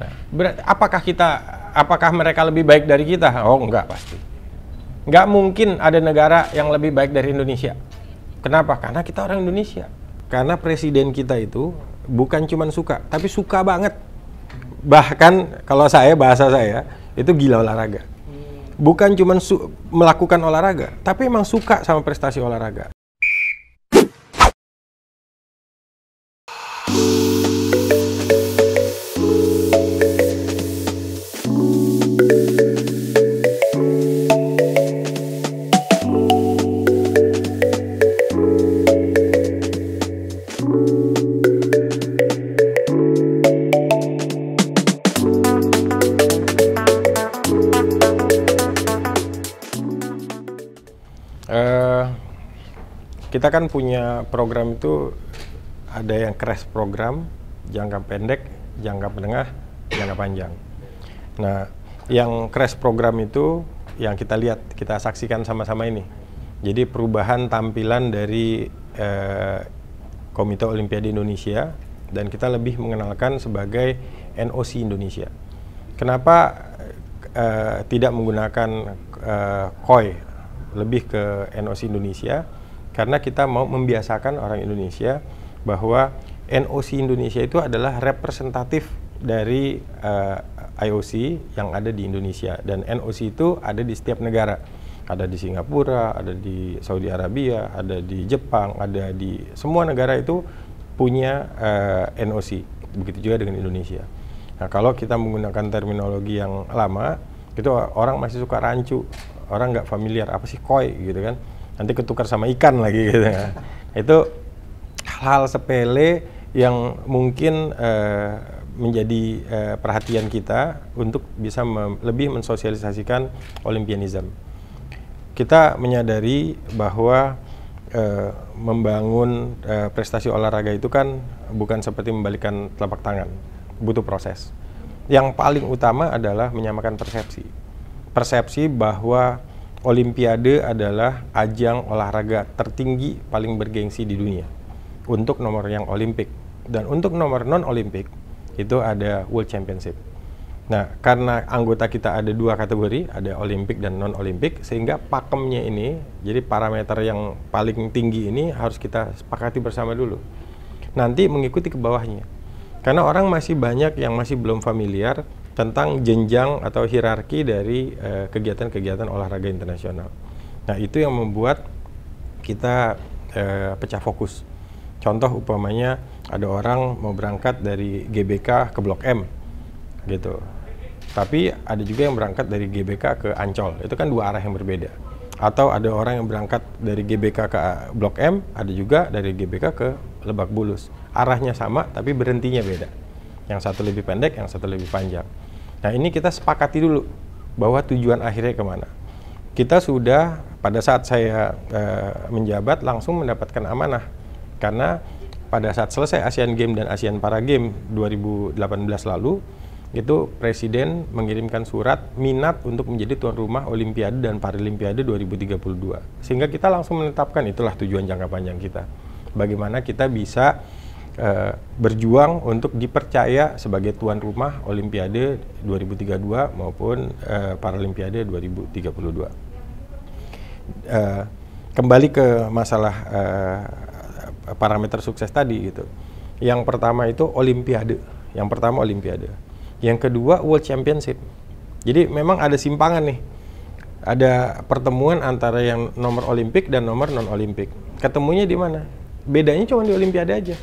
Nah, apakah kita, apakah mereka lebih baik dari kita? Oh, enggak pasti. Enggak mungkin ada negara yang lebih baik dari Indonesia. Kenapa? Karena kita orang Indonesia. Karena presiden kita itu bukan cuma suka, tapi suka banget. Bahkan kalau saya bahasa saya itu gila olahraga. Bukan cuma su- melakukan olahraga, tapi emang suka sama prestasi olahraga. kan punya program itu ada yang crash program, jangka pendek, jangka menengah, jangka panjang. Nah, yang crash program itu yang kita lihat, kita saksikan sama-sama ini. Jadi perubahan tampilan dari eh, Komite Olimpiade Indonesia dan kita lebih mengenalkan sebagai NOC Indonesia. Kenapa eh, tidak menggunakan eh, KOI, lebih ke NOC Indonesia? karena kita mau membiasakan orang Indonesia bahwa NOC Indonesia itu adalah representatif dari uh, eh, IOC yang ada di Indonesia dan NOC itu ada di setiap negara ada di Singapura, ada di Saudi Arabia, ada di Jepang, ada di semua negara itu punya uh, eh, NOC. Begitu juga dengan Indonesia. Nah, kalau kita menggunakan terminologi yang lama, itu orang masih suka rancu, orang nggak familiar apa sih koi gitu kan nanti ketukar sama ikan lagi gitu kan. itu hal-hal sepele yang mungkin uh, menjadi uh, perhatian kita untuk bisa lebih mensosialisasikan olimpianisme. Kita menyadari bahwa uh, membangun uh, prestasi olahraga itu kan bukan seperti membalikan telapak tangan, butuh proses. Yang paling utama adalah menyamakan persepsi. Persepsi bahwa Olimpiade adalah ajang olahraga tertinggi paling bergengsi di dunia untuk nomor yang Olimpik dan untuk nomor non Olimpik itu ada World Championship. Nah, karena anggota kita ada dua kategori, ada Olimpik dan non Olimpik, sehingga pakemnya ini, jadi parameter yang paling tinggi ini harus kita sepakati bersama dulu. Nanti mengikuti ke bawahnya, karena orang masih banyak yang masih belum familiar tentang jenjang atau hierarki dari eh, kegiatan-kegiatan uh, olahraga internasional. Nah, itu yang membuat kita uh, pecah fokus. Contoh upamanya ada orang mau berangkat dari GBK ke Blok M gitu. Tapi ada juga yang berangkat dari GBK ke Ancol. Itu kan dua arah yang berbeda. Atau ada orang yang berangkat dari GBK ke eh, Blok M, ada juga dari GBK ke Lebak Bulus. Arahnya sama tapi berhentinya beda. Yang satu lebih pendek, yang satu lebih panjang. Nah ini kita sepakati dulu bahwa tujuan akhirnya kemana. Kita sudah pada saat saya e, menjabat langsung mendapatkan amanah karena pada saat selesai Asian Games dan Asian Para Games 2018 lalu itu presiden mengirimkan surat minat untuk menjadi tuan rumah Olimpiade dan Paralimpiade 2032. Sehingga kita langsung menetapkan itulah tujuan jangka panjang kita. Bagaimana kita bisa Eh, berjuang untuk dipercaya sebagai tuan rumah Olimpiade 2032 maupun uh, Paralimpiade 2032. Uh, eh, kembali ke masalah uh, parameter sukses tadi gitu. Yang pertama itu Olimpiade. Yang pertama Olimpiade. Yang kedua World Championship. Jadi memang ada simpangan nih ada pertemuan antara yang nomor olimpik dan nomor non olimpik. Ketemunya di mana? Bedanya cuma di olimpiade aja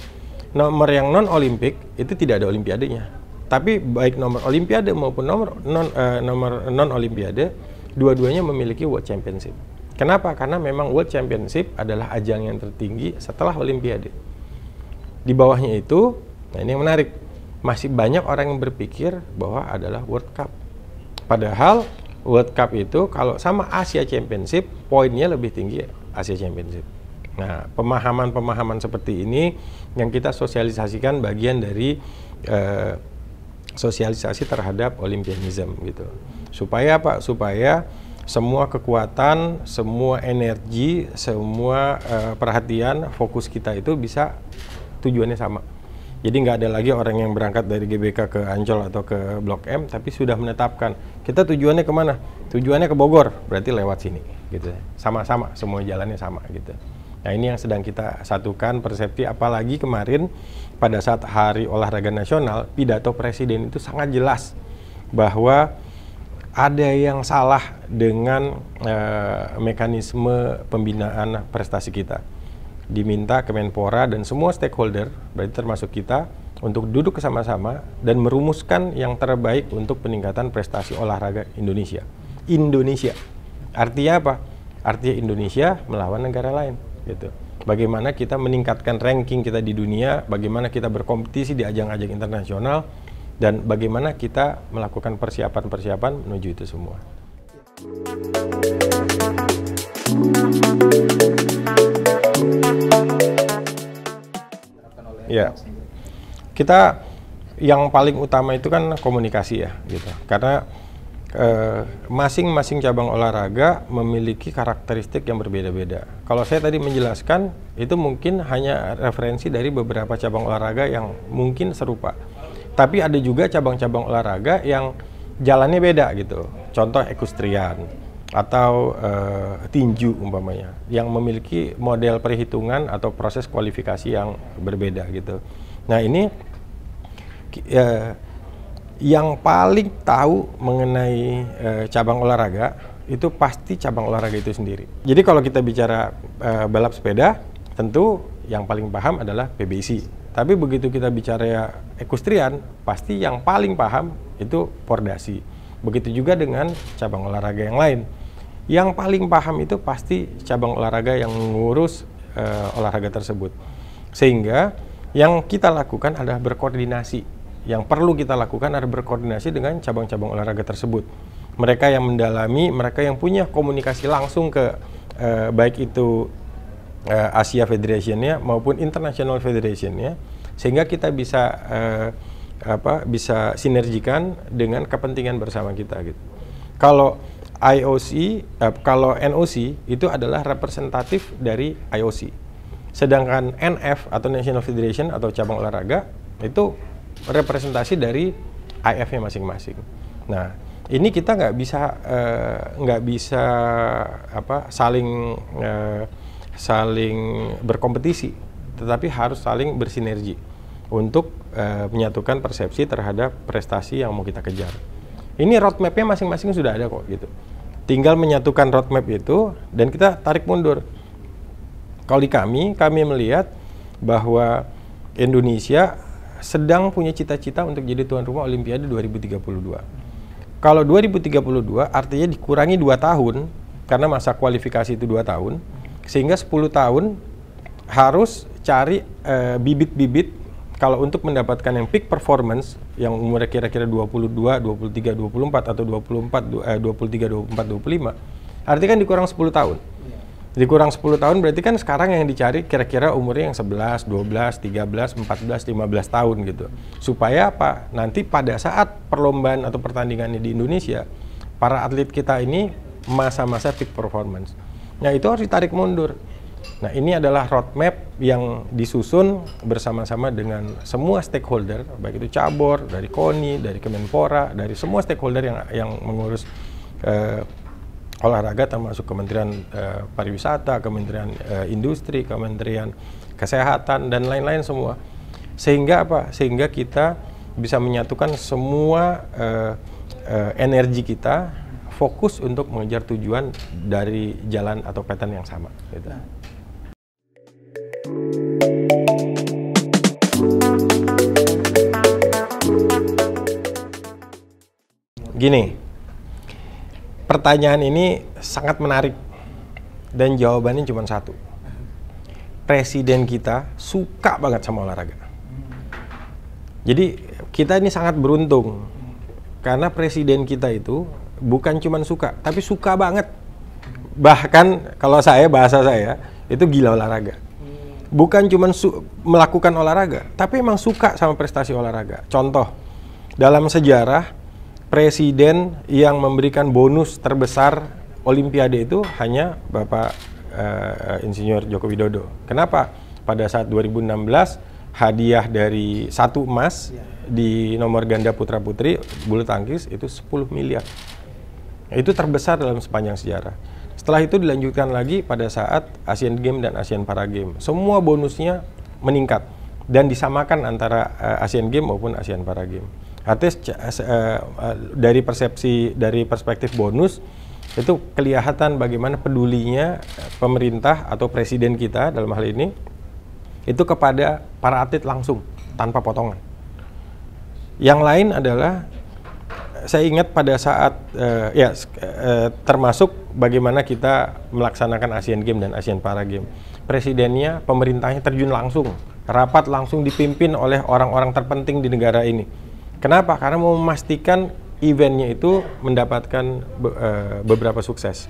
nomor yang non olimpik itu tidak ada olimpiadenya. Tapi baik nomor olimpiade maupun nomor non uh, nomor non olimpiade dua-duanya memiliki world championship. Kenapa? Karena memang world championship adalah ajang yang tertinggi setelah olimpiade. Di bawahnya itu, nah ini yang menarik. Masih banyak orang yang berpikir bahwa adalah World Cup. Padahal World Cup itu kalau sama Asia Championship poinnya lebih tinggi Asia Championship Nah, pemahaman-pemahaman seperti ini yang kita sosialisasikan bagian dari eh, sosialisasi terhadap olimpianisme gitu. Supaya apa? supaya semua kekuatan, semua energi, semua eh, perhatian, fokus kita itu bisa tujuannya sama. Jadi nggak ada lagi orang yang berangkat dari GBK ke Ancol atau ke Blok M, tapi sudah menetapkan kita tujuannya kemana? Tujuannya ke Bogor, berarti lewat sini, gitu. Sama-sama, semua jalannya sama, gitu. Nah ini yang sedang kita satukan persepsi apalagi kemarin pada saat hari olahraga nasional pidato presiden itu sangat jelas bahwa ada yang salah dengan e, mekanisme pembinaan prestasi kita. Diminta Kemenpora dan semua stakeholder, berarti termasuk kita, untuk duduk bersama-sama dan merumuskan yang terbaik untuk peningkatan prestasi olahraga Indonesia. Indonesia. Artinya apa? Artinya Indonesia melawan negara lain gitu bagaimana kita meningkatkan ranking kita di dunia bagaimana kita berkompetisi di ajang-ajang internasional dan bagaimana kita melakukan persiapan-persiapan menuju itu semua ya kita yang paling utama itu kan komunikasi ya gitu karena Eh, masing-masing uh, cabang olahraga memiliki karakteristik yang berbeda-beda. Kalau saya tadi menjelaskan, itu mungkin hanya referensi dari beberapa cabang olahraga yang mungkin serupa. Tapi ada juga cabang-cabang olahraga yang jalannya beda gitu. Contoh ekustrian atau uh, tinju umpamanya yang memiliki model perhitungan atau proses kualifikasi yang berbeda gitu. Nah, ini uh, yang paling tahu mengenai e, cabang olahraga itu pasti cabang olahraga itu sendiri. Jadi kalau kita bicara e, balap sepeda, tentu yang paling paham adalah PBC. Tapi begitu kita bicara ya ekustrian, pasti yang paling paham itu pordasi. Begitu juga dengan cabang olahraga yang lain. Yang paling paham itu pasti cabang olahraga yang mengurus e, eh, olahraga tersebut. Sehingga yang kita lakukan adalah berkoordinasi yang perlu kita lakukan adalah berkoordinasi dengan cabang-cabang olahraga tersebut. Mereka yang mendalami, mereka yang punya komunikasi langsung ke eh, baik itu eh, Asia Federationnya maupun International Federationnya, sehingga kita bisa eh, apa bisa sinergikan dengan kepentingan bersama kita gitu. Kalau IOC, eh, kalau NOC itu adalah representatif dari IOC, sedangkan NF atau National Federation atau cabang olahraga itu representasi dari IF-nya masing-masing. Nah, ini kita nggak bisa eh, nggak uh, bisa apa saling uh, saling berkompetisi, tetapi harus saling bersinergi untuk uh, menyatukan persepsi terhadap prestasi yang mau kita kejar. Ini roadmapnya masing-masing sudah ada kok gitu. Tinggal menyatukan roadmap itu dan kita tarik mundur. Kalau di kami, kami melihat bahwa Indonesia sedang punya cita-cita untuk jadi tuan rumah Olimpiade 2032. Kalau 2032 artinya dikurangi 2 tahun karena masa kualifikasi itu 2 tahun sehingga 10 tahun harus cari eh, bibit-bibit uh, kalau untuk mendapatkan yang peak performance yang umurnya kira-kira 22, 23, 24 atau 24 eh, 23, 24, 25 artinya kan dikurang 10 tahun. Jadi kurang 10 tahun berarti kan sekarang yang dicari kira-kira umurnya yang 11, 12, 13, 14, 15 tahun gitu. Supaya apa? Nanti pada saat perlombaan atau pertandingan di Indonesia, para atlet kita ini masa-masa peak performance. Nah itu harus ditarik mundur. Nah ini adalah roadmap yang disusun bersama-sama dengan semua stakeholder, baik itu cabur, dari KONI, dari Kemenpora, dari semua stakeholder yang yang mengurus eh, olahraga termasuk Kementerian eh, Pariwisata, Kementerian eh, Industri, Kementerian Kesehatan dan lain-lain semua. Sehingga apa? Sehingga kita bisa menyatukan semua eh, energi kita fokus untuk mengejar tujuan dari jalan atau pattern yang sama. Gitu. Gini, pertanyaan ini sangat menarik dan jawabannya cuma satu. Presiden kita suka banget sama olahraga. Jadi kita ini sangat beruntung karena presiden kita itu bukan cuma suka, tapi suka banget. Bahkan kalau saya bahasa saya itu gila olahraga. Bukan cuma melakukan olahraga, tapi emang suka sama prestasi olahraga. Contoh dalam sejarah presiden yang memberikan bonus terbesar Olimpiade itu hanya Bapak uh, Insinyur Joko Widodo. Kenapa? Pada saat 2016 hadiah dari satu emas iya. di nomor ganda putra putri bulu tangkis itu 10 miliar. Itu terbesar dalam sepanjang sejarah. Setelah itu dilanjutkan lagi pada saat Asian Games dan Asian Para Games. Semua bonusnya meningkat dan disamakan antara uh, Asian Games maupun Asian Para Games. Artinya eh, eh, dari persepsi dari perspektif bonus itu kelihatan bagaimana pedulinya pemerintah atau presiden kita dalam hal ini itu kepada para atlet langsung tanpa potongan. Yang lain adalah saya ingat pada saat uh, ya uh, termasuk bagaimana kita melaksanakan Asian Games dan Asian Para Games. Presidennya, pemerintahnya terjun langsung, rapat langsung dipimpin oleh orang-orang terpenting di negara ini Kenapa? Karena mau memastikan eventnya itu mendapatkan be, uh, beberapa sukses.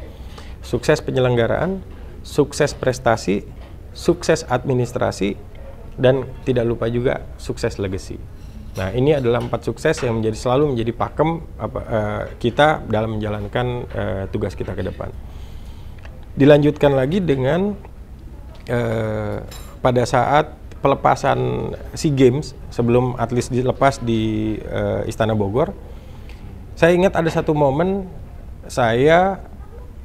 Sukses penyelenggaraan, sukses prestasi, sukses administrasi, dan tidak lupa juga sukses legacy. Nah, ini adalah empat sukses yang menjadi selalu menjadi pakem apa, uh, kita dalam menjalankan uh, tugas kita ke depan. Dilanjutkan lagi dengan uh, pada saat pelepasan SEA Games sebelum atlet dilepas di uh, Istana Bogor. Saya ingat ada satu momen saya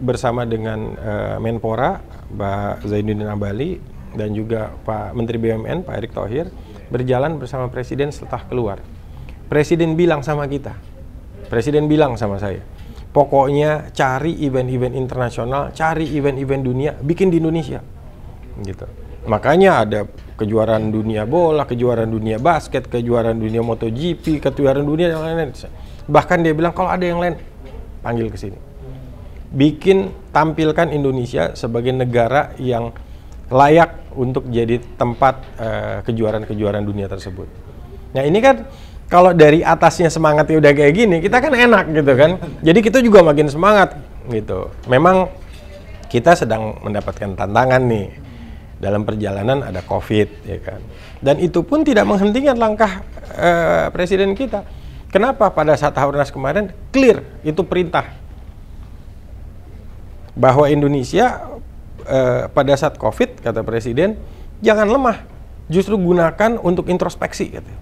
bersama dengan uh, Menpora, Mbak Zainuddin Abali dan juga Pak Menteri BUMN Pak Erick Thohir berjalan bersama presiden setelah keluar. Presiden bilang sama kita. Presiden bilang sama saya. Pokoknya cari event-event internasional, cari event-event dunia, bikin di Indonesia. Gitu Makanya ada kejuaraan dunia bola, kejuaraan dunia basket, kejuaraan dunia MotoGP, kejuaraan dunia yang lain-lain. Bahkan dia bilang kalau ada yang lain panggil ke sini. Bikin tampilkan Indonesia sebagai negara yang layak untuk jadi tempat eh, kejuaraan-kejuaraan uh, dunia tersebut. Nah, ini kan kalau dari atasnya semangatnya udah kayak gini, kita kan enak gitu kan. Jadi kita juga makin semangat gitu. Memang kita sedang mendapatkan tantangan nih dalam perjalanan ada COVID, ya kan. Dan itu pun tidak menghentikan langkah uh, presiden kita. Kenapa pada saat Harunas kemarin clear itu perintah bahwa Indonesia uh, pada saat COVID kata presiden jangan lemah, justru gunakan untuk introspeksi, gitu.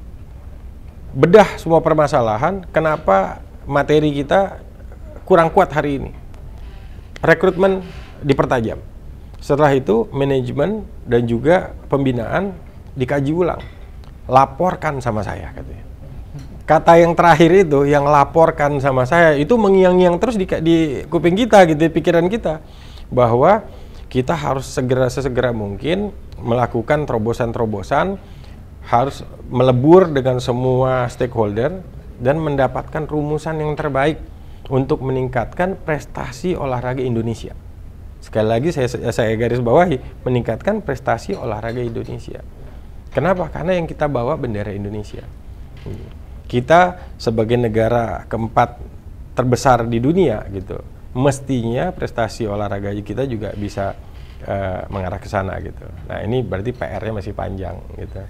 bedah semua permasalahan. Kenapa materi kita kurang kuat hari ini? Rekrutmen dipertajam setelah itu manajemen dan juga pembinaan dikaji ulang. Laporkan sama saya katanya. Kata yang terakhir itu yang laporkan sama saya itu mengiang-ngiang terus di, di kuping kita gitu, di pikiran kita bahwa kita harus segera sesegera mungkin melakukan terobosan-terobosan harus melebur dengan semua stakeholder dan mendapatkan rumusan yang terbaik untuk meningkatkan prestasi olahraga Indonesia. Sekali lagi saya, saya garis bawahi, meningkatkan prestasi olahraga Indonesia. Kenapa? Karena yang kita bawa bendera Indonesia. Kita sebagai negara keempat terbesar di dunia gitu, mestinya prestasi olahraga kita juga bisa uh, mengarah ke sana gitu. Nah ini berarti PR-nya masih panjang gitu.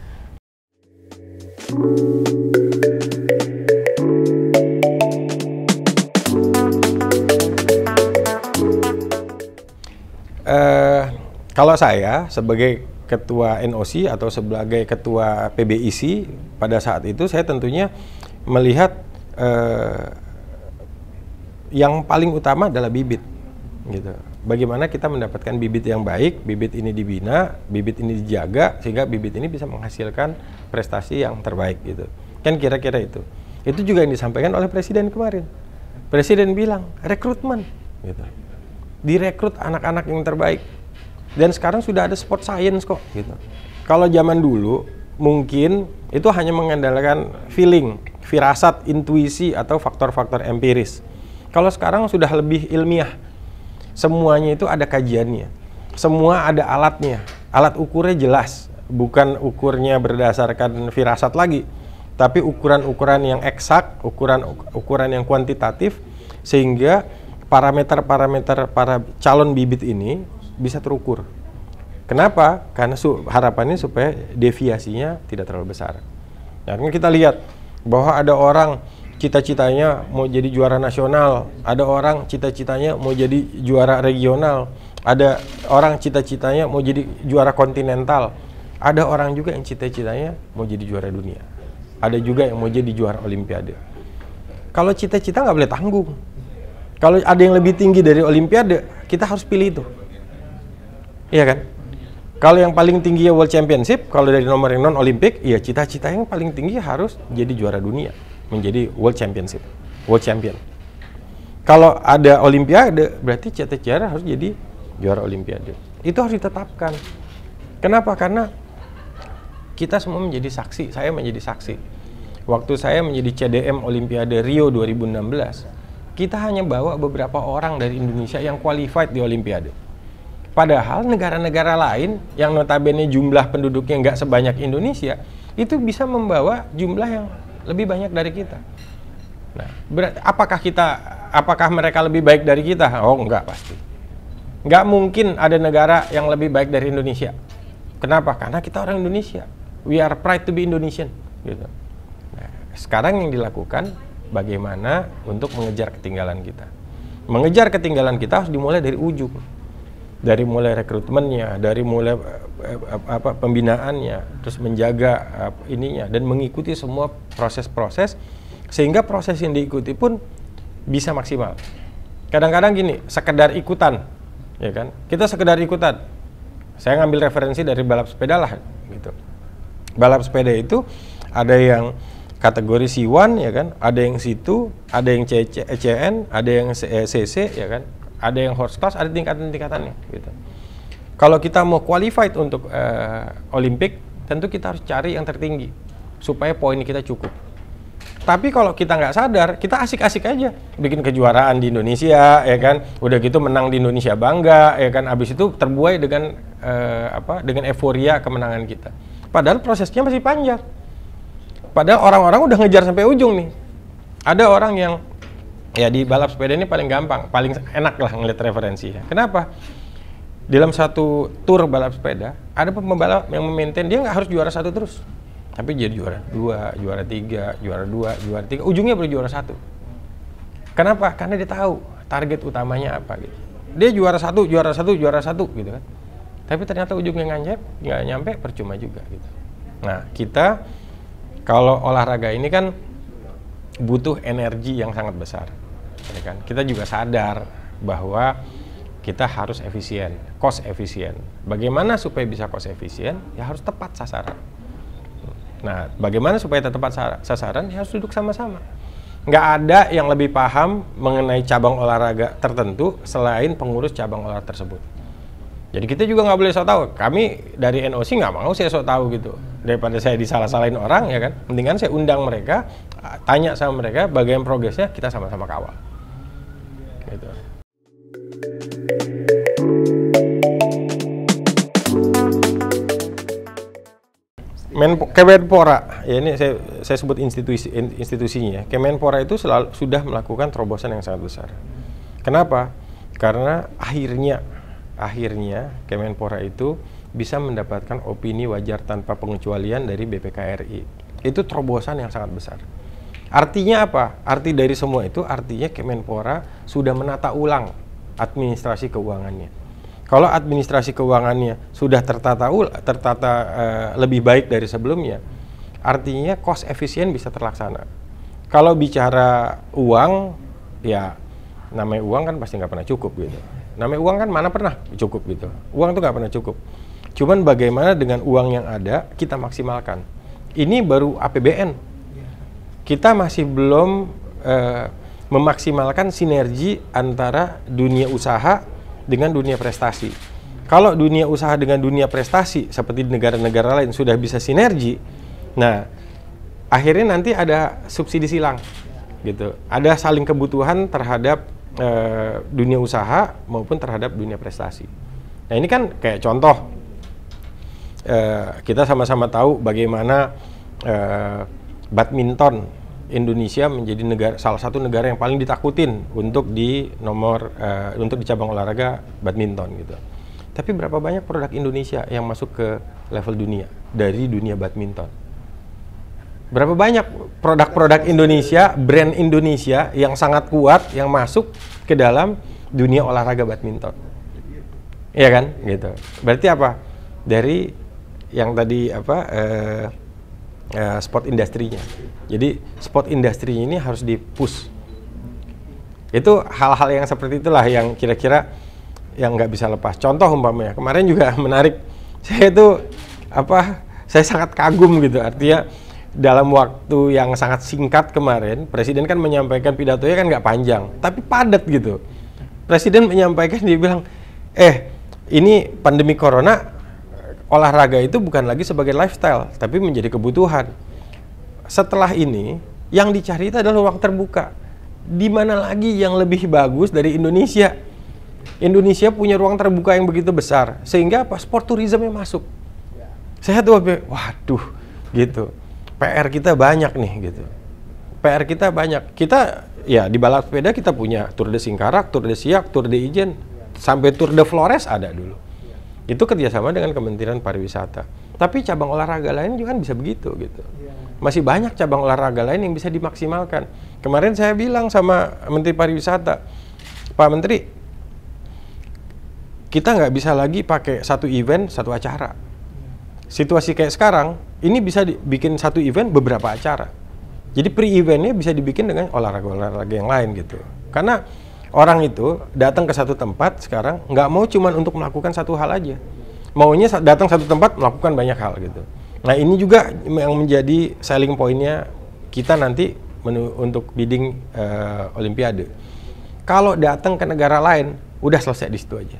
eh, kalau saya sebagai ketua NOC atau sebagai ketua PBIC pada saat itu saya tentunya melihat eh, yang paling utama adalah bibit gitu. Bagaimana kita mendapatkan bibit yang baik, bibit ini dibina, bibit ini dijaga sehingga bibit ini bisa menghasilkan prestasi yang terbaik gitu. Kan kira-kira itu. Itu juga yang disampaikan oleh presiden kemarin. Presiden bilang rekrutmen gitu direkrut anak-anak yang terbaik dan sekarang sudah ada sport science kok gitu kalau zaman dulu mungkin itu hanya mengandalkan feeling firasat intuisi atau faktor-faktor empiris kalau sekarang sudah lebih ilmiah semuanya itu ada kajiannya semua ada alatnya alat ukurnya jelas bukan ukurnya berdasarkan firasat lagi tapi ukuran-ukuran yang eksak ukuran ukuran yang kuantitatif sehingga parameter-parameter para calon bibit ini bisa terukur. Kenapa? Karena su harapannya supaya deviasinya tidak terlalu besar. Nah, kan kita lihat bahwa ada orang cita-citanya mau jadi juara nasional, ada orang cita-citanya mau jadi juara regional, ada orang cita-citanya mau jadi juara kontinental, ada orang juga yang cita-citanya mau jadi juara dunia, ada juga yang mau jadi juara olimpiade. Kalau cita-cita nggak boleh tanggung, kalau ada yang lebih tinggi dari Olimpiade, kita harus pilih itu. Iya kan? Kalau yang paling tinggi ya World Championship, kalau dari nomor yang non Olimpik, ya cita-cita yang paling tinggi harus jadi juara dunia, menjadi World Championship, World Champion. Kalau ada Olimpiade, berarti cita-cita harus jadi juara Olimpiade. Itu harus ditetapkan. Kenapa? Karena kita semua menjadi saksi. Saya menjadi saksi. Waktu saya menjadi CDM Olimpiade Rio 2016, kita hanya bawa beberapa orang dari Indonesia yang qualified di Olimpiade. Padahal negara-negara lain yang notabene jumlah penduduknya nggak sebanyak Indonesia, itu bisa membawa jumlah yang lebih banyak dari kita. Nah, berat, apakah kita, apakah mereka lebih baik dari kita? Oh, nggak pasti. Nggak mungkin ada negara yang lebih baik dari Indonesia. Kenapa? Karena kita orang Indonesia. We are pride to be Indonesian. Gitu. Nah, sekarang yang dilakukan bagaimana untuk mengejar ketinggalan kita. Mengejar ketinggalan kita harus dimulai dari ujung. Dari mulai rekrutmennya, dari mulai eh, eh, apa pembinaannya, terus menjaga ininya dan mengikuti semua proses-proses sehingga proses yang diikuti pun bisa maksimal. Kadang-kadang gini, sekedar ikutan, ya kan? Kita sekedar ikutan. Saya ngambil referensi dari balap sepeda lah gitu. Balap sepeda itu ada yang kategori C1 ya kan, ada yang C2, ada yang CC, CN, eh, ada yang CC eh, ya kan, ada yang horse class, ada tingkatan-tingkatannya gitu. Kalau kita mau qualified untuk uh, eh, Olimpik, tentu kita harus cari yang tertinggi supaya poin kita cukup. Tapi kalau kita nggak sadar, kita asik-asik aja bikin kejuaraan di Indonesia ya kan, udah gitu menang di Indonesia bangga ya kan, abis itu terbuai dengan uh, apa dengan euforia kemenangan kita. Padahal prosesnya masih panjang Padahal orang-orang udah ngejar sampai ujung nih. Ada orang yang ya di balap sepeda ini paling gampang, paling enak lah ngeliat referensinya. Kenapa? Dalam satu tour balap sepeda, ada pembalap yang memaintain dia nggak harus juara satu terus, tapi jadi juara dua, juara tiga, juara dua, juara tiga, ujungnya baru juara satu. Kenapa? Karena dia tahu target utamanya apa gitu. Dia juara satu, juara satu, juara satu gitu kan. Tapi ternyata ujungnya nganjep, nggak nyampe, percuma juga gitu. Nah kita kalau olahraga ini kan butuh energi yang sangat besar, ya kan? Kita juga sadar bahwa kita harus efisien, cost efisien. Bagaimana supaya bisa cost efisien? Ya harus tepat sasaran. Nah, bagaimana supaya tepat sasaran? Ya harus duduk sama-sama. Nggak ada yang lebih paham mengenai cabang olahraga tertentu selain pengurus cabang olahraga tersebut. Jadi kita juga nggak boleh sok tahu. Kami dari NOC nggak mau saya sok tahu gitu. Daripada saya disalah-salahin orang ya kan. Mendingan saya undang mereka, tanya sama mereka bagian progresnya kita sama-sama kawal. Gitu. Menpo, Kemenpora, ya ini saya, saya sebut institusi institusinya. Ya. Kemenpora itu selalu sudah melakukan terobosan yang sangat besar. Kenapa? Karena akhirnya akhirnya Kemenpora itu bisa mendapatkan opini wajar tanpa pengecualian dari BPKRI. Itu terobosan yang sangat besar. Artinya apa? Arti dari semua itu artinya Kemenpora sudah menata ulang administrasi keuangannya. Kalau administrasi keuangannya sudah tertata tertata uh, lebih baik dari sebelumnya, artinya cost efisien bisa terlaksana. Kalau bicara uang, ya namanya uang kan pasti nggak pernah cukup gitu Namanya uang kan mana pernah cukup gitu. Uang tuh nggak pernah cukup. Cuman bagaimana dengan uang yang ada kita maksimalkan. Ini baru APBN. Kita masih belum uh, memaksimalkan sinergi antara dunia usaha dengan dunia prestasi. Kalau dunia usaha dengan dunia prestasi seperti negara-negara lain sudah bisa sinergi, nah akhirnya nanti ada subsidi silang gitu. Ada saling kebutuhan terhadap uh, dunia usaha maupun terhadap dunia prestasi. Nah ini kan kayak contoh uh, kita sama-sama tahu bagaimana uh, badminton Indonesia menjadi negara salah satu negara yang paling ditakutin untuk di nomor uh, untuk di cabang olahraga badminton gitu. Tapi berapa banyak produk Indonesia yang masuk ke level dunia dari dunia badminton? Berapa banyak produk-produk Indonesia, brand Indonesia yang sangat kuat yang masuk ke dalam dunia olahraga badminton? Iya kan? Gitu. Berarti apa? Dari yang tadi apa eh, eh, sport industrinya. Jadi sport industri ini harus dipus. Itu hal-hal yang seperti itulah yang kira-kira yang nggak bisa lepas. Contoh umpamanya kemarin juga menarik. Saya itu apa? Saya sangat kagum gitu. Artinya dalam waktu yang sangat singkat kemarin, Presiden kan menyampaikan pidatonya kan nggak panjang, tapi padat gitu. Presiden menyampaikan dia bilang, eh ini pandemi corona, olahraga itu bukan lagi sebagai lifestyle, tapi menjadi kebutuhan. Setelah ini, yang dicari itu adalah ruang terbuka. Di mana lagi yang lebih bagus dari Indonesia? Indonesia punya ruang terbuka yang begitu besar, sehingga apa? Sport tourismnya masuk. Saya tuh, waduh, gitu PR kita banyak nih gitu. PR kita banyak. Kita ya di balap sepeda kita punya Tour de Singkarak, Tour de Siak, Tour de Ijen, sampai Tour de Flores ada dulu. Itu kerjasama dengan Kementerian Pariwisata. Tapi cabang olahraga lain juga kan bisa begitu gitu. Masih banyak cabang olahraga lain yang bisa dimaksimalkan. Kemarin saya bilang sama Menteri Pariwisata, Pak Menteri, kita nggak bisa lagi pakai satu event, satu acara situasi kayak sekarang ini bisa dibikin satu event beberapa acara. Jadi pre-eventnya bisa dibikin dengan olahraga-olahraga yang lain gitu. Karena orang itu datang ke satu tempat sekarang nggak mau cuma untuk melakukan satu hal aja. Maunya datang satu tempat melakukan banyak hal gitu. Nah ini juga yang menjadi selling pointnya kita nanti menu untuk bidding uh, Olimpiade. Kalau datang ke negara lain, udah selesai di situ aja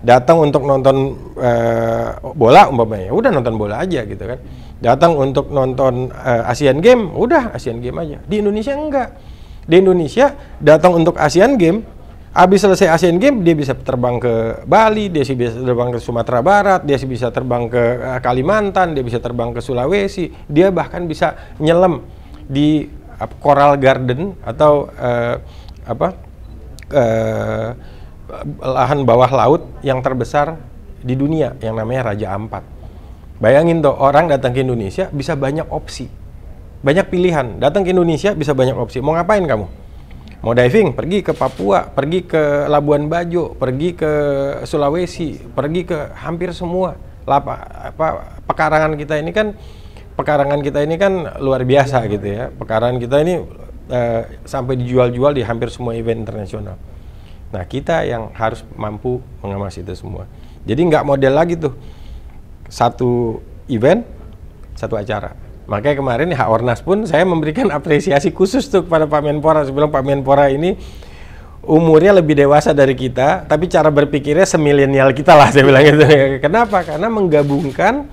datang untuk nonton uh, bola umpamanya ya udah nonton bola aja gitu kan datang untuk nonton uh, Asian Game udah Asian Game aja di Indonesia enggak di Indonesia datang untuk Asian Game habis selesai Asian Game dia bisa terbang ke Bali dia sih bisa terbang ke Sumatera Barat dia sih bisa terbang ke uh, Kalimantan dia bisa terbang ke Sulawesi dia bahkan bisa nyelam di uh, Coral Garden atau uh, apa uh, lahan bawah laut yang terbesar di dunia yang namanya Raja Ampat. Bayangin tuh orang datang ke Indonesia bisa banyak opsi. Banyak pilihan. Datang ke Indonesia bisa banyak opsi. Mau ngapain kamu? Mau diving? Pergi ke Papua, pergi ke Labuan Bajo, pergi ke Sulawesi, pergi ke hampir semua lapa, apa pekarangan kita ini kan pekarangan kita ini kan luar biasa gitu ya. Pekarangan kita ini uh, sampai dijual-jual di hampir semua event internasional. Nah kita yang harus mampu mengemas itu semua. Jadi nggak model lagi tuh satu event satu acara. Makanya kemarin hak Ornas pun saya memberikan apresiasi khusus tuh kepada Pak Menpora. Sebelum Pak Menpora ini umurnya lebih dewasa dari kita, tapi cara berpikirnya semilenial kita lah saya bilang itu Kenapa? Karena menggabungkan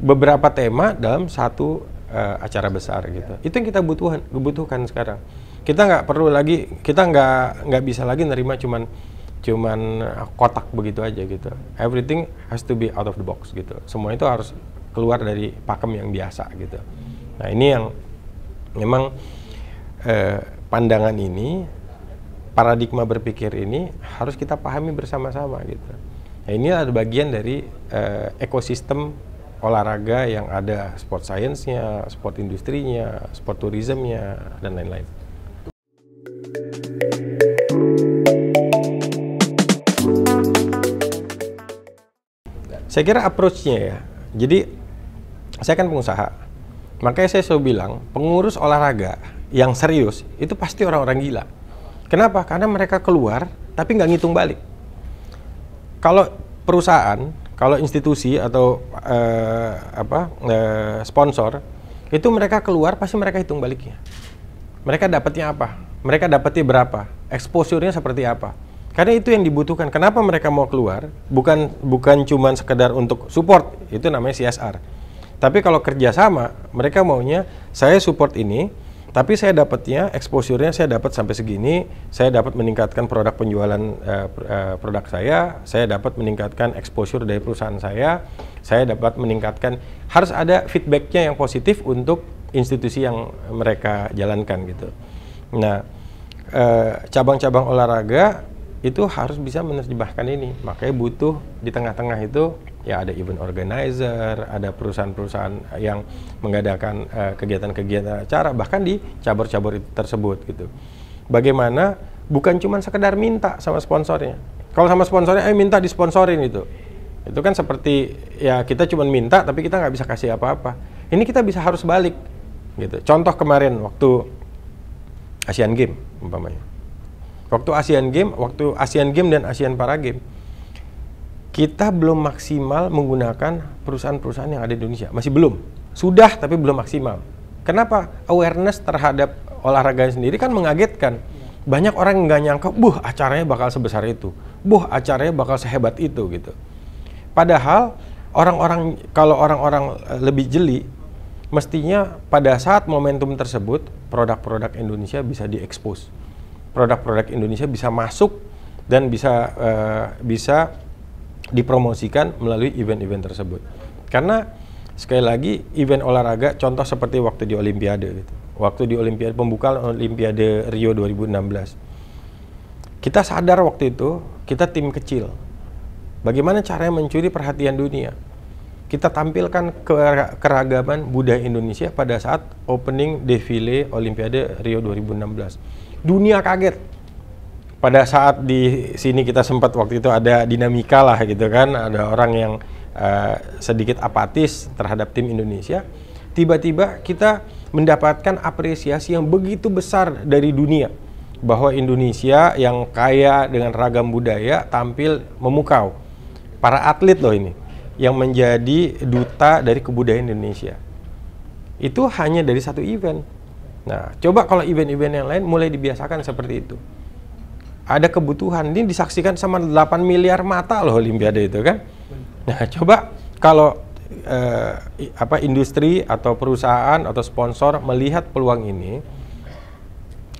beberapa tema dalam satu uh, acara besar gitu. Itu yang kita butuhkan, kebutuhkan sekarang kita nggak perlu lagi kita nggak nggak bisa lagi nerima cuman cuman eh, kotak begitu aja gitu everything has to be out of the box gitu semua itu harus keluar dari pakem yang biasa gitu nah ini yang memang eh, pandangan ini paradigma berpikir ini harus kita pahami bersama-sama gitu nah, ini ada bagian dari eh, ekosistem olahraga yang ada sport science-nya, sport industrinya, sport tourism-nya, dan lain-lain. Saya kira approach-nya ya. Jadi saya kan pengusaha. Makanya saya selalu bilang, pengurus olahraga yang serius itu pasti orang-orang gila. Kenapa? Karena mereka keluar tapi nggak ngitung balik. Kalau perusahaan, kalau institusi atau eh, apa eh, sponsor, itu mereka keluar pasti mereka hitung baliknya. Mereka dapatnya apa? mereka dapati berapa, exposure seperti apa. Karena itu yang dibutuhkan. Kenapa mereka mau keluar? Bukan bukan cuma sekedar untuk support, itu namanya CSR. Tapi kalau kerjasama, mereka maunya saya support ini, tapi saya dapatnya exposure saya dapat sampai segini, saya dapat meningkatkan produk penjualan uh, produk saya, saya dapat meningkatkan exposure dari perusahaan saya, saya dapat meningkatkan harus ada feedbacknya yang positif untuk institusi yang mereka jalankan gitu. Nah, eh, cabang-cabang eh, olahraga itu harus bisa menerjemahkan ini. Makanya butuh di tengah-tengah itu ya ada event organizer, ada perusahaan-perusahaan yang mengadakan eh, kegiatan-kegiatan eh, acara bahkan di cabur-cabur tersebut gitu. Bagaimana bukan cuma sekedar minta sama sponsornya. Kalau sama sponsornya eh minta disponsorin itu. Itu kan seperti ya kita cuma minta tapi kita nggak bisa kasih apa-apa. Ini kita bisa harus balik gitu. Contoh kemarin waktu Asian Game umpamanya. Waktu Asian Game, waktu Asian Game dan Asian Para Game, kita belum maksimal menggunakan perusahaan-perusahaan yang ada di Indonesia. Masih belum. Sudah tapi belum maksimal. Kenapa? Awareness terhadap olahraga sendiri kan mengagetkan. Banyak orang nggak nyangka, buh acaranya bakal sebesar itu. Buh acaranya bakal sehebat itu gitu. Padahal orang-orang kalau orang-orang eh, lebih jeli mestinya pada saat momentum tersebut produk-produk Indonesia bisa diekspos, produk-produk Indonesia bisa masuk dan bisa uh, bisa dipromosikan melalui event-event tersebut. Karena sekali lagi event olahraga contoh seperti waktu di Olimpiade gitu. Waktu di Olimpiade pembuka Olimpiade Rio 2016. Kita sadar waktu itu kita tim kecil. Bagaimana caranya mencuri perhatian dunia? kita tampilkan keragaman budaya Indonesia pada saat opening defile Olimpiade Rio 2016. Dunia kaget. Pada saat di sini kita sempat waktu itu ada dinamika lah gitu kan, ada orang yang uh, sedikit apatis terhadap tim Indonesia. Tiba-tiba kita mendapatkan apresiasi yang begitu besar dari dunia bahwa Indonesia yang kaya dengan ragam budaya tampil memukau. Para atlet loh ini yang menjadi duta dari kebudayaan Indonesia. Itu hanya dari satu event. Nah, coba kalau event-event yang lain mulai dibiasakan seperti itu. Ada kebutuhan, ini disaksikan sama 8 miliar mata loh Olimpiade itu kan. Nah, coba kalau eh, apa industri atau perusahaan atau sponsor melihat peluang ini,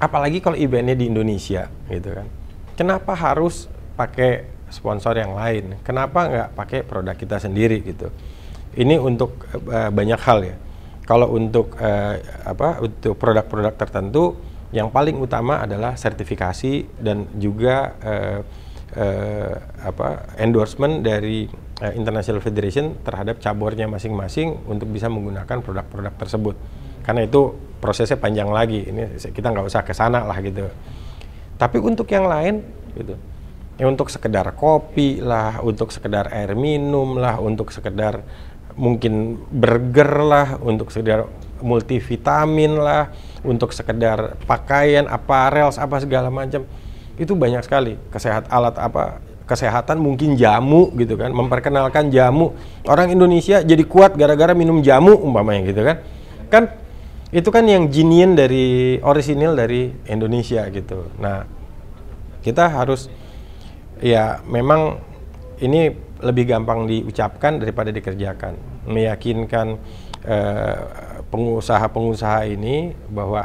apalagi kalau eventnya di Indonesia gitu kan. Kenapa harus pakai sponsor yang lain. Kenapa nggak pakai produk kita sendiri gitu? Ini untuk uh, banyak hal ya. Kalau untuk uh, apa untuk produk-produk tertentu yang paling utama adalah sertifikasi dan juga uh, uh, apa endorsement dari uh, International Federation terhadap cabornya masing-masing untuk bisa menggunakan produk-produk tersebut. Karena itu prosesnya panjang lagi. Ini kita nggak usah ke sana lah gitu. Tapi untuk yang lain gitu ya untuk sekedar kopi lah, untuk sekedar air minum lah, untuk sekedar mungkin burger lah, untuk sekedar multivitamin lah, untuk sekedar pakaian, aparel, apa segala macam. Itu banyak sekali kesehat alat apa kesehatan mungkin jamu gitu kan, memperkenalkan jamu. Orang Indonesia jadi kuat gara-gara minum jamu umpamanya gitu kan. Kan itu kan yang jinian dari orisinil dari Indonesia gitu. Nah, kita harus ya memang ini lebih gampang diucapkan daripada dikerjakan. Meyakinkan eh, pengusaha-pengusaha ini bahwa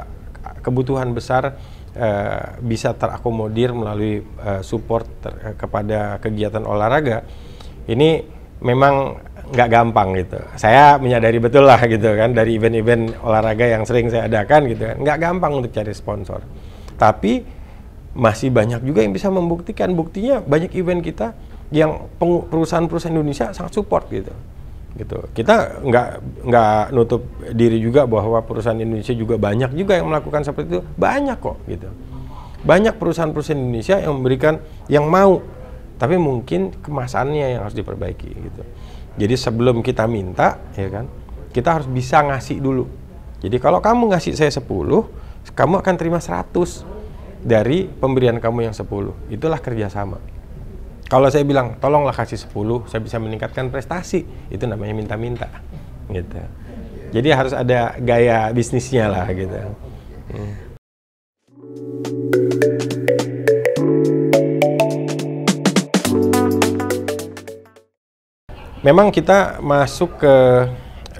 kebutuhan besar eh, bisa terakomodir melalui eh, support kepada kegiatan olahraga. Ini memang nggak gampang gitu. Saya menyadari betul lah gitu kan dari event-event olahraga yang sering saya adakan gitu kan. Nggak gampang untuk cari sponsor. Tapi masih banyak juga yang bisa membuktikan buktinya banyak event kita yang perusahaan-perusahaan Indonesia sangat support gitu gitu kita nggak nggak nutup diri juga bahwa perusahaan Indonesia juga banyak juga yang melakukan seperti itu banyak kok gitu banyak perusahaan-perusahaan Indonesia yang memberikan yang mau tapi mungkin kemasannya yang harus diperbaiki gitu jadi sebelum kita minta ya kan kita harus bisa ngasih dulu jadi kalau kamu ngasih saya 10 kamu akan terima 100 dari pemberian kamu yang 10. Itulah kerjasama. Kalau saya bilang, tolonglah kasih 10, saya bisa meningkatkan prestasi. Itu namanya minta-minta. Gitu. Jadi harus ada gaya bisnisnya lah gitu. Hmm. Memang kita masuk ke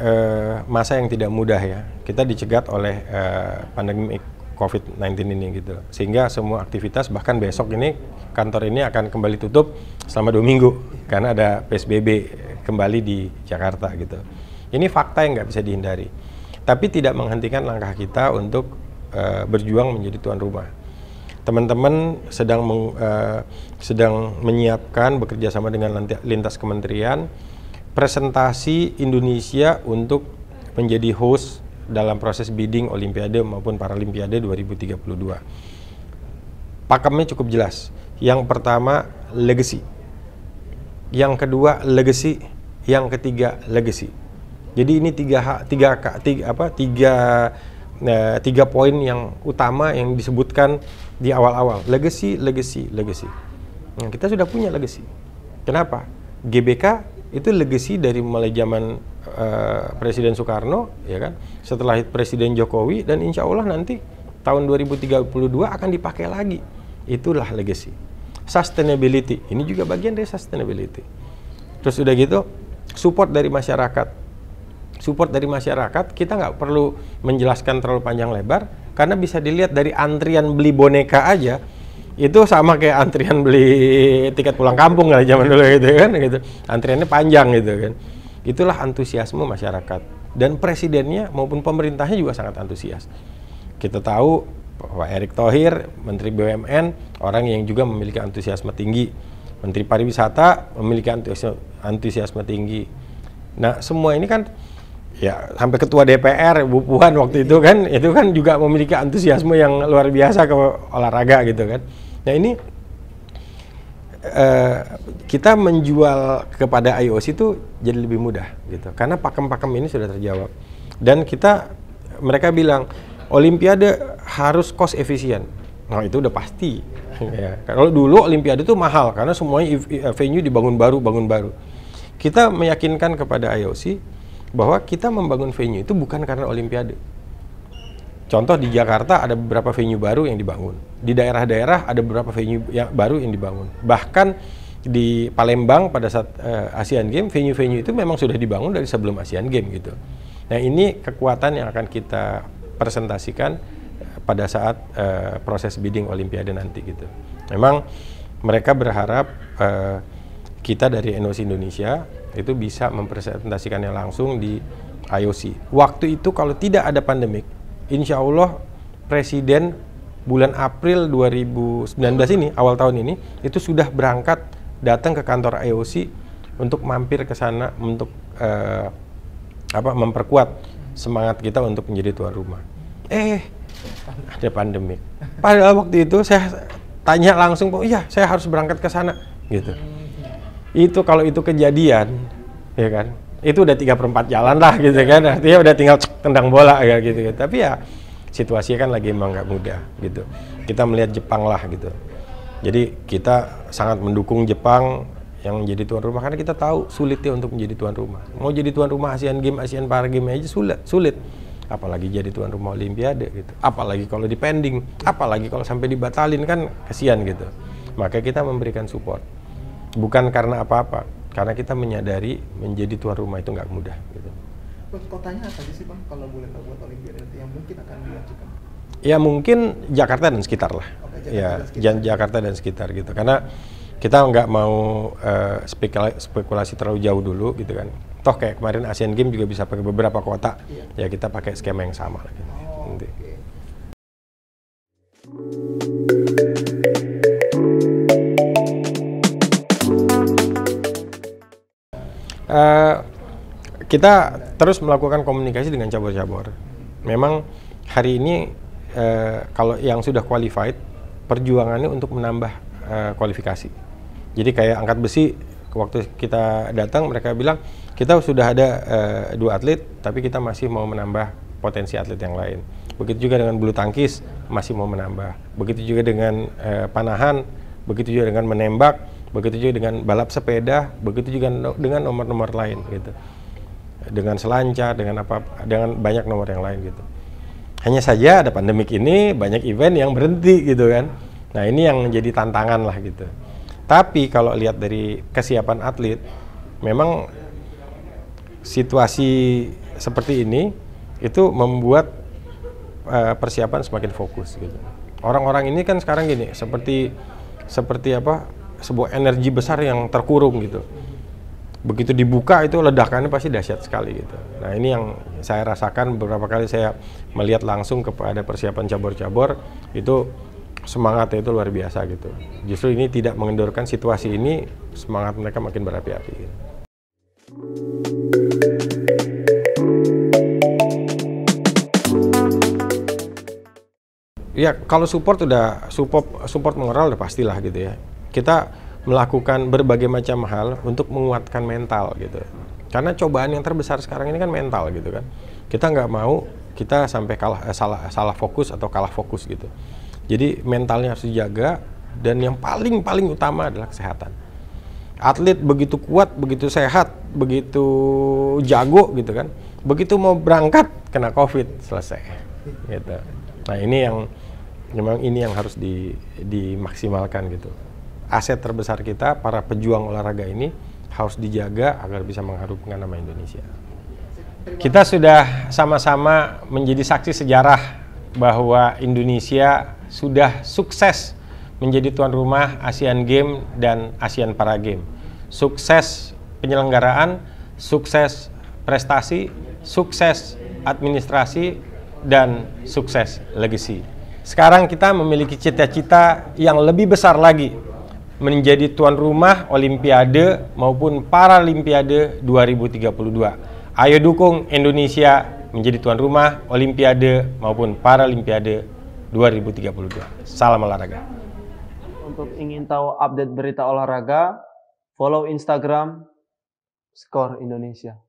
uh, masa yang tidak mudah ya. Kita dicegat oleh uh, eh, pandemi COVID-19 ini gitu. Sehingga semua aktivitas bahkan besok ini kantor ini akan kembali tutup selama dua minggu karena ada PSBB kembali di Jakarta gitu. Ini fakta yang nggak bisa dihindari. Tapi tidak menghentikan langkah kita untuk uh, berjuang menjadi tuan rumah. Teman-teman sedang meng, uh, sedang menyiapkan bekerja sama dengan lintas kementerian presentasi Indonesia untuk menjadi host dalam proses bidding Olimpiade maupun Paralimpiade 2032. Pakemnya cukup jelas. Yang pertama, legacy. Yang kedua, legacy. Yang ketiga, legacy. Jadi ini tiga hak, tiga, tiga apa, tiga eh, tiga poin yang utama yang disebutkan di awal-awal legacy legacy legacy nah, kita sudah punya legacy kenapa GBK itu legacy dari mulai zaman uh, Presiden Soekarno ya kan setelah Presiden Jokowi dan insya Allah nanti tahun 2032 akan dipakai lagi itulah legacy sustainability ini juga bagian dari sustainability terus udah gitu support dari masyarakat support dari masyarakat kita nggak perlu menjelaskan terlalu panjang lebar karena bisa dilihat dari antrian beli boneka aja itu sama kayak antrian beli tiket pulang kampung kali zaman dulu gitu kan gitu antriannya panjang gitu kan itulah antusiasme masyarakat dan presidennya maupun pemerintahnya juga sangat antusias kita tahu Pak Erick Thohir Menteri BUMN orang yang juga memiliki antusiasme tinggi Menteri Pariwisata memiliki antusiasme, tinggi nah semua ini kan ya sampai ketua DPR Bu Puan waktu itu kan itu kan juga memiliki antusiasme yang luar biasa ke olahraga gitu kan Nah ini uh, kita menjual kepada IOC itu jadi lebih mudah gitu karena pakem-pakem ini sudah terjawab dan kita mereka bilang Olimpiade harus cost efisien. Nah itu udah pasti. ya. Kalau dulu Olimpiade itu mahal karena semuanya eh, venue dibangun baru bangun baru. Kita meyakinkan kepada IOC bahwa kita membangun venue itu bukan karena Olimpiade Contoh di Jakarta ada beberapa venue baru yang dibangun. Di daerah-daerah ada beberapa venue yang baru yang dibangun. Bahkan di Palembang pada saat uh, Asian Games venue-venue itu memang sudah dibangun dari sebelum Asian Games gitu. Nah, ini kekuatan yang akan kita presentasikan eh, pada saat uh, proses bidding olimpiade nanti gitu. Memang mereka berharap uh, kita dari NOC Indonesia itu bisa mempresentasikannya langsung di IOC. Waktu itu kalau tidak ada pandemik, insya Allah Presiden bulan April 2019 ini, awal tahun ini, itu sudah berangkat datang ke kantor IOC untuk mampir ke sana untuk uh, apa memperkuat semangat kita untuk menjadi tuan rumah. Eh, ada pandemi. Padahal waktu itu saya tanya langsung, oh iya, saya harus berangkat ke sana." gitu. Itu kalau itu kejadian, ya kan? itu udah tiga perempat jalan lah gitu kan iya. artinya udah tinggal tendang bola ya gitu, kan. tapi ya situasi kan lagi emang nggak mudah gitu kita melihat Jepang lah gitu jadi kita sangat mendukung Jepang yang menjadi tuan rumah karena kita tahu sulitnya untuk menjadi tuan rumah mau jadi tuan rumah Asian Games Asian Para Games aja sulit sulit apalagi jadi tuan rumah Olimpiade gitu apalagi kalau dipending apalagi kalau sampai dibatalin kan kasihan gitu maka kita memberikan support bukan karena apa-apa karena kita menyadari menjadi tuan rumah itu nggak mudah. Gitu. Kotanya apa sih bang kalau boleh tahu buat Olimpiade yang mungkin akan diajukan? Ya mungkin Jakarta dan sekitar lah. Oke, Jakarta ya dan sekitar. Jakarta dan sekitar gitu. Karena kita nggak mau uh, eh, spekulasi, spekulasi terlalu jauh dulu gitu kan. Toh kayak kemarin Asian Games juga bisa pakai beberapa kota. Iya. Ya kita pakai skema yang sama. Gitu. Oh, Nanti. okay. Eh, kita terus melakukan komunikasi dengan cabur-cabur. Memang hari ini uh, kalau yang sudah qualified perjuangannya untuk menambah uh, kualifikasi. Jadi kayak angkat besi waktu kita datang mereka bilang kita sudah ada uh, dua atlet tapi kita masih mau menambah potensi atlet yang lain. Begitu juga dengan bulu tangkis masih mau menambah. Begitu juga dengan uh, panahan, begitu juga dengan menembak begitu juga dengan balap sepeda, begitu juga dengan nomor-nomor lain gitu. Dengan selancar, dengan apa dengan banyak nomor yang lain gitu. Hanya saja ada pandemik ini banyak event yang berhenti gitu kan. Nah, ini yang jadi tantangan lah gitu. Tapi kalau lihat dari kesiapan atlet, memang situasi seperti ini itu membuat uh, persiapan semakin fokus gitu. Orang-orang ini kan sekarang gini, seperti seperti apa sebuah energi besar yang terkurung gitu. Begitu dibuka itu ledakannya pasti dahsyat sekali gitu. Nah ini yang saya rasakan beberapa kali saya melihat langsung kepada persiapan cabur-cabur itu semangatnya itu luar biasa gitu. Justru ini tidak mengendurkan situasi ini semangat mereka makin berapi-api. Gitu. Ya kalau support udah support support moral udah pastilah gitu ya kita melakukan berbagai macam hal untuk menguatkan mental gitu. Karena cobaan yang terbesar sekarang ini kan mental gitu kan. Kita nggak mau kita sampai kalah eh, salah salah fokus atau kalah fokus gitu. Jadi mentalnya harus dijaga dan yang paling paling utama adalah kesehatan. Atlet begitu kuat, begitu sehat, begitu jago gitu kan. Begitu mau berangkat kena Covid selesai gitu. Nah, ini yang memang ini yang harus di dimaksimalkan gitu aset terbesar kita para pejuang olahraga ini harus dijaga agar bisa mengharumkan nama Indonesia. Kita sudah sama-sama menjadi saksi sejarah bahwa Indonesia sudah sukses menjadi tuan rumah ASEAN Games dan ASEAN Para Games. Sukses penyelenggaraan, sukses prestasi, sukses administrasi, dan sukses legacy. Sekarang kita memiliki cita-cita yang lebih besar lagi menjadi tuan rumah Olimpiade maupun Paralimpiade 2032. Ayo dukung Indonesia menjadi tuan rumah Olimpiade maupun Paralimpiade 2032. Salam olahraga. Untuk ingin tahu update berita olahraga, follow Instagram Skor Indonesia.